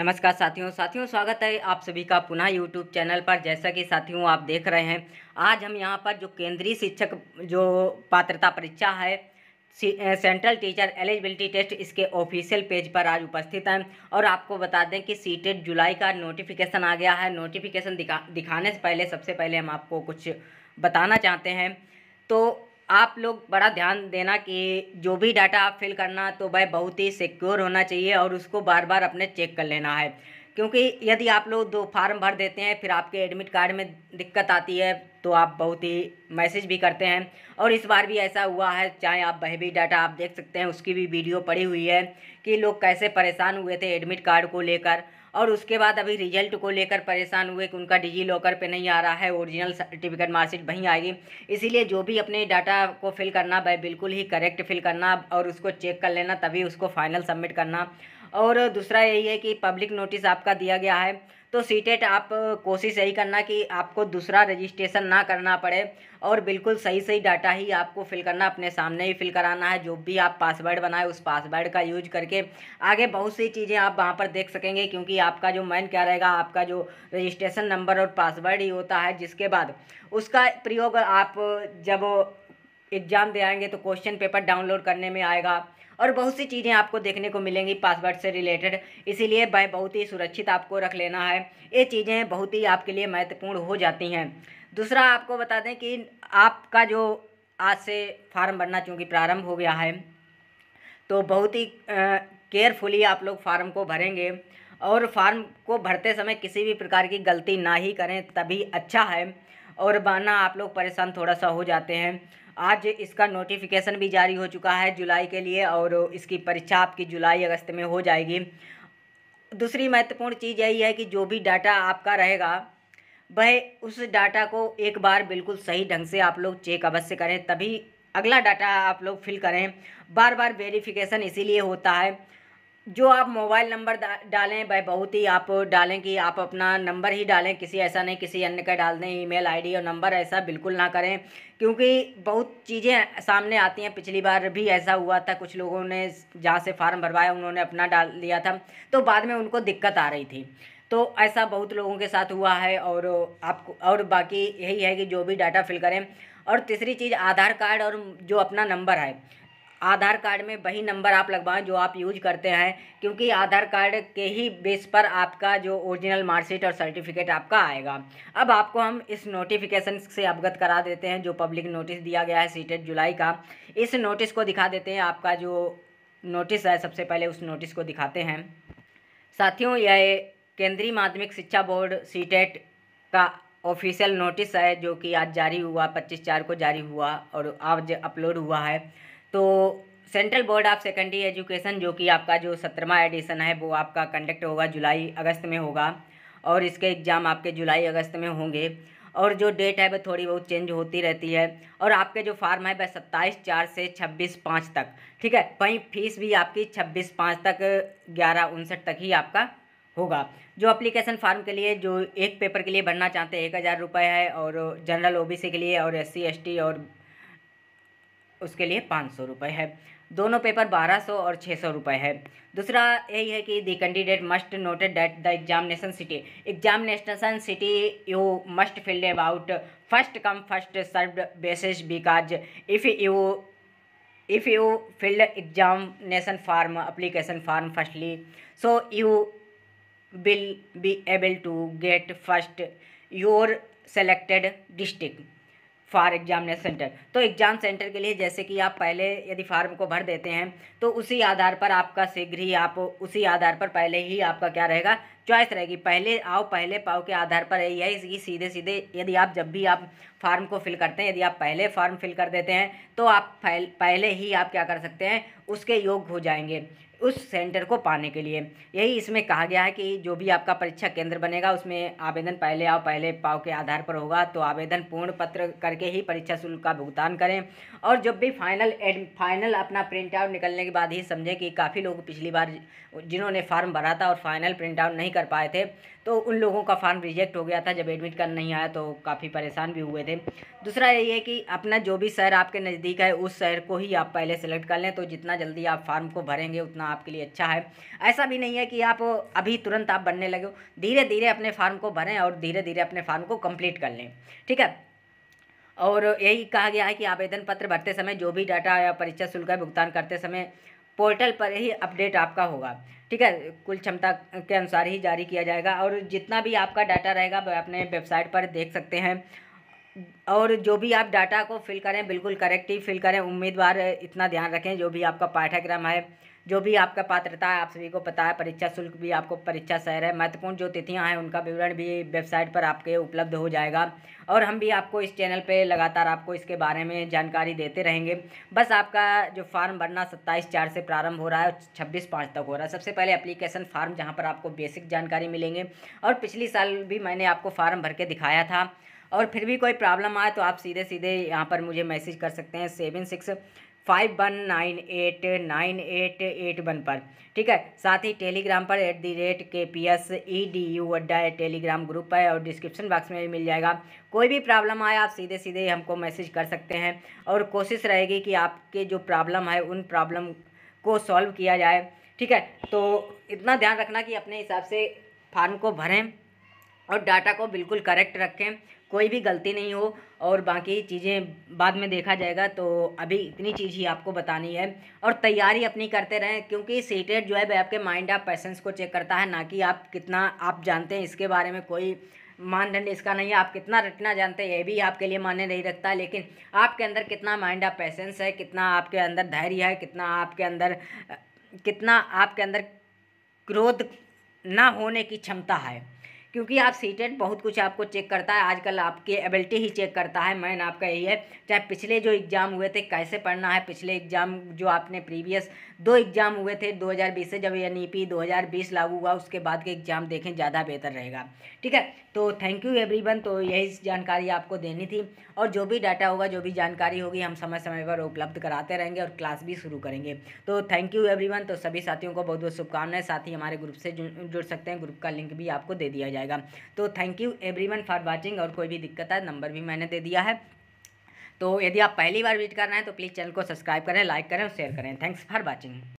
नमस्कार साथियों साथियों स्वागत है आप सभी का पुनः यूट्यूब चैनल पर जैसा कि साथियों आप देख रहे हैं आज हम यहाँ पर जो केंद्रीय शिक्षक जो पात्रता परीक्षा है सेंट्रल टीचर एलिजिबिलिटी टेस्ट इसके ऑफिशियल पेज पर आज उपस्थित हैं और आपको बता दें कि सी जुलाई का नोटिफिकेशन आ गया है नोटिफिकेशन दिखा दिखाने से पहले सबसे पहले हम आपको कुछ बताना चाहते हैं तो आप लोग बड़ा ध्यान देना कि जो भी डाटा आप फिल करना तो भाई बहुत ही सिक्योर होना चाहिए और उसको बार बार अपने चेक कर लेना है क्योंकि यदि आप लोग दो फार्म भर देते हैं फिर आपके एडमिट कार्ड में दिक्कत आती है तो आप बहुत ही मैसेज भी करते हैं और इस बार भी ऐसा हुआ है चाहे आप वह भी डाटा आप देख सकते हैं उसकी भी वीडियो पड़ी हुई है कि लोग कैसे परेशान हुए थे एडमिट कार्ड को लेकर और उसके बाद अभी रिजल्ट को लेकर परेशान हुए कि उनका डिजी लॉकर पर नहीं आ रहा है ओरिजिनल सर्टिफिकेट मार्कशीट वहीं आएगी इसीलिए जो भी अपने डाटा को फिल करना भाई बिल्कुल ही करेक्ट फिल करना और उसको चेक कर लेना तभी उसको फाइनल सबमिट करना और दूसरा यही है कि पब्लिक नोटिस आपका दिया गया है तो टेट e आप कोशिश यही करना कि आपको दूसरा रजिस्ट्रेशन ना करना पड़े और बिल्कुल सही सही डाटा ही आपको फिल करना अपने सामने ही फिल कराना है जो भी आप पासवर्ड बनाए उस पासवर्ड का यूज करके आगे बहुत सी चीज़ें आप वहाँ पर देख सकेंगे क्योंकि आपका जो मैन क्या रहेगा आपका जो रजिस्ट्रेशन नंबर और पासवर्ड ही होता है जिसके बाद उसका प्रयोग आप जब एग्ज़ाम दे आएंगे तो क्वेश्चन पेपर डाउनलोड करने में आएगा और बहुत सी चीज़ें आपको देखने को मिलेंगी पासवर्ड से रिलेटेड इसीलिए भाई बहुत ही सुरक्षित आपको रख लेना है ये चीज़ें बहुत ही आपके लिए महत्वपूर्ण हो जाती हैं दूसरा आपको बता दें कि आपका जो आज से फार्म भरना चूँकि प्रारंभ हो गया है तो बहुत ही केयरफुली आप लोग फार्म को भरेंगे और फार्म को भरते समय किसी भी प्रकार की गलती ना ही करें तभी अच्छा है और बाना आप लोग परेशान थोड़ा सा हो जाते हैं आज इसका नोटिफिकेशन भी जारी हो चुका है जुलाई के लिए और इसकी परीक्षा आपकी जुलाई अगस्त में हो जाएगी दूसरी महत्वपूर्ण चीज़ यही है कि जो भी डाटा आपका रहेगा वह उस डाटा को एक बार बिल्कुल सही ढंग से आप लोग चेक अवश्य करें तभी अगला डाटा आप लोग फिल करें बार बार वेरिफिकेशन इसीलिए होता है जो आप मोबाइल नंबर डालें भाई बहुत ही आप डालें कि आप अपना नंबर ही डालें किसी ऐसा नहीं किसी अन्य का डाल दें ईमेल आईडी और नंबर ऐसा बिल्कुल ना करें क्योंकि बहुत चीज़ें सामने आती हैं पिछली बार भी ऐसा हुआ था कुछ लोगों ने जहाँ से फार्म भरवाया उन्होंने अपना डाल दिया था तो बाद में उनको दिक्कत आ रही थी तो ऐसा बहुत लोगों के साथ हुआ है और आपको और बाकी यही है कि जो भी डाटा फिल करें और तीसरी चीज़ आधार कार्ड और जो अपना नंबर है आधार कार्ड में वही नंबर आप लगवाएं जो आप यूज करते हैं क्योंकि आधार कार्ड के ही बेस पर आपका जो ओरिजिनल मार्कशीट और सर्टिफिकेट आपका आएगा अब आपको हम इस नोटिफिकेशन से अवगत करा देते हैं जो पब्लिक नोटिस दिया गया है सीटेड जुलाई का इस नोटिस को दिखा देते हैं आपका जो नोटिस है सबसे पहले उस नोटिस को दिखाते हैं साथियों यह केंद्रीय माध्यमिक शिक्षा बोर्ड सीटेट का ऑफिशियल नोटिस है जो कि आज जारी हुआ पच्चीस चार को जारी हुआ और आज अपलोड हुआ है तो Central Board of Secondary Education जो कि आपका जो सत्रहवा एडिशन है वो आपका कंडक्ट होगा जुलाई अगस्त में होगा और इसके एग्ज़ाम आपके जुलाई अगस्त में होंगे और जो डेट है वह थोड़ी बहुत चेंज होती रहती है और आपके जो फार्म है वह सत्ताईस चार से छब्बीस पाँच तक ठीक है वहीं फीस भी आपकी छब्बीस पाँच तक ग्यारह उनसठ तक ही आपका होगा जो अप्लीकेशन फार्म के लिए जो एक पेपर के लिए भरना चाहते हैं एक हज़ार रुपये है और जनरल ओबीसी के लिए और एससी एसटी और उसके लिए पाँच सौ रुपये है दोनों पेपर बारह सौ और छः सौ रुपये है दूसरा यही है कि the candidate must noted date the examination city examination city you must field about first come first served basis because if you if you filled examination form application form firstly so you will be able to get first your selected district for examination centre तो exam centre के लिए जैसे कि आप पहले यदि farm को भर देते हैं तो उसी आधार पर आपका शीघ्र ही आप उसी आधार पर पहले ही आपका क्या रहेगा चॉइस रहेगी पहले आओ पहले पाओ के आधार पर यही इसकी सीधे सीधे यदि आप जब भी आप फार्म को फिल करते हैं यदि आप पहले फार्म फिल कर देते हैं तो आप पहले ही आप क्या कर सकते हैं उसके योग हो जाएंगे उस सेंटर को पाने के लिए यही इसमें कहा गया है कि जो भी आपका परीक्षा केंद्र बनेगा उसमें आवेदन पहले आओ पहले पाओ के आधार पर होगा तो आवेदन पूर्ण पत्र करके ही परीक्षा शुल्क का भुगतान करें और जब भी फाइनल एड फाइनल अपना प्रिंट आउट निकलने के बाद ही समझें कि काफ़ी लोग पिछली बार जिन्होंने फॉर्म भरा था और फाइनल प्रिंट आउट नहीं कर पाए थे तो उन लोगों का फार्म रिजेक्ट हो गया था जब एडमिट कार्ड नहीं आया तो काफ़ी परेशान भी हुए थे दूसरा ये है कि अपना जो भी शहर आपके नज़दीक है उस शहर को ही आप पहले सेलेक्ट कर लें तो जितना जल्दी आप फार्म को भरेंगे उतना आपके लिए अच्छा है ऐसा भी नहीं है कि आप अभी तुरंत आप बनने लगे धीरे धीरे अपने फार्म को भरें और धीरे धीरे अपने फार्म को कम्प्लीट कर लें ठीक है और यही कहा गया है कि आवेदन पत्र भरते समय जो भी डाटा या परीक्षा शुल्क का भुगतान करते समय पोर्टल पर ही अपडेट आपका होगा ठीक है कुल क्षमता के अनुसार ही जारी किया जाएगा और जितना भी आपका डाटा रहेगा वह अपने वेबसाइट पर देख सकते हैं और जो भी आप डाटा को फिल करें बिल्कुल करेक्ट ही फिल करें उम्मीदवार इतना ध्यान रखें जो भी आपका पाठ्यक्रम है जो भी आपका पात्रता है आप सभी को पता है परीक्षा शुल्क भी आपको परीक्षा शहर है महत्वपूर्ण जो तिथियां हैं उनका विवरण भी वेबसाइट पर आपके उपलब्ध हो जाएगा और हम भी आपको इस चैनल पे लगातार आपको इसके बारे में जानकारी देते रहेंगे बस आपका जो फार्म भरना सत्ताईस चार से प्रारंभ हो रहा है छब्बीस पाँच तक हो रहा है सबसे पहले अप्लीकेशन फार्म जहाँ पर आपको बेसिक जानकारी मिलेंगे और पिछली साल भी मैंने आपको फार्म भर के दिखाया था और फिर भी कोई प्रॉब्लम आए तो आप सीधे सीधे यहाँ पर मुझे मैसेज कर सकते हैं seven six five one nine eight nine eight eight one पर ठीक है साथ ही टेलीग्राम पर at the rate K P S E D U अड्डा टेलीग्राम ग्रुप है और डिस्क्रिप्शन बॉक्स में भी मिल जाएगा कोई भी प्रॉब्लम आए आप सीधे सीधे हमको मैसेज कर सकते हैं और कोशिश रहेगी कि आपके जो प्रॉब्लम है उन प्रॉब्लम को सॉल्व किया जाए ठीक है तो इतना ध्यान रखना कि अपने हिसाब से फार्म को भरें और डाटा को बिल्कुल करेक्ट रखें कोई भी गलती नहीं हो और बाकी चीज़ें बाद में देखा जाएगा तो अभी इतनी चीज़ ही आपको बतानी है और तैयारी अपनी करते रहें क्योंकि सीटेट जो है वह आपके माइंड ऑफ पैसेंस को चेक करता है ना कि आप कितना आप जानते हैं इसके बारे में कोई मानदंड इसका नहीं है आप कितना रटना जानते हैं ये भी आपके लिए मान्य नहीं रखता लेकिन आपके अंदर कितना माइंड ऑफ पैसेंस है कितना आपके अंदर धैर्य है कितना आपके अंदर कितना आपके अंदर क्रोध ना होने की क्षमता है क्योंकि आप सीटेट e बहुत कुछ आपको चेक करता है आजकल आपकी एबिलिटी ही चेक करता है मैन आपका यही है चाहे पिछले जो एग्ज़ाम हुए थे कैसे पढ़ना है पिछले एग्ज़ाम जो आपने प्रीवियस दो एग्ज़ाम हुए थे 2020 से जब एन ई 2020 लागू हुआ उसके बाद के एग्ज़ाम देखें ज़्यादा बेहतर रहेगा ठीक है तो थैंक यू एवरी तो यही जानकारी आपको देनी थी और जो भी डाटा होगा जो भी जानकारी होगी हम समय समय पर उपलब्ध कराते रहेंगे और क्लास भी शुरू करेंगे तो थैंक यू एवरी तो सभी साथियों को बहुत बहुत शुभकामनाएं साथ ही हमारे ग्रुप से जुड़ सकते हैं ग्रुप का लिंक भी आपको दे दिया जाएगा जाएगा तो thank you every for watching और कोई भी दिक्कत है नंबर भी मैंने दे दिया है तो यदि आप पहली बार विजिट करना है तो प्लीज़ चैनल को सब्सक्राइब करें लाइक करें और शेयर करें थैंक्स फॉर वॉचिंग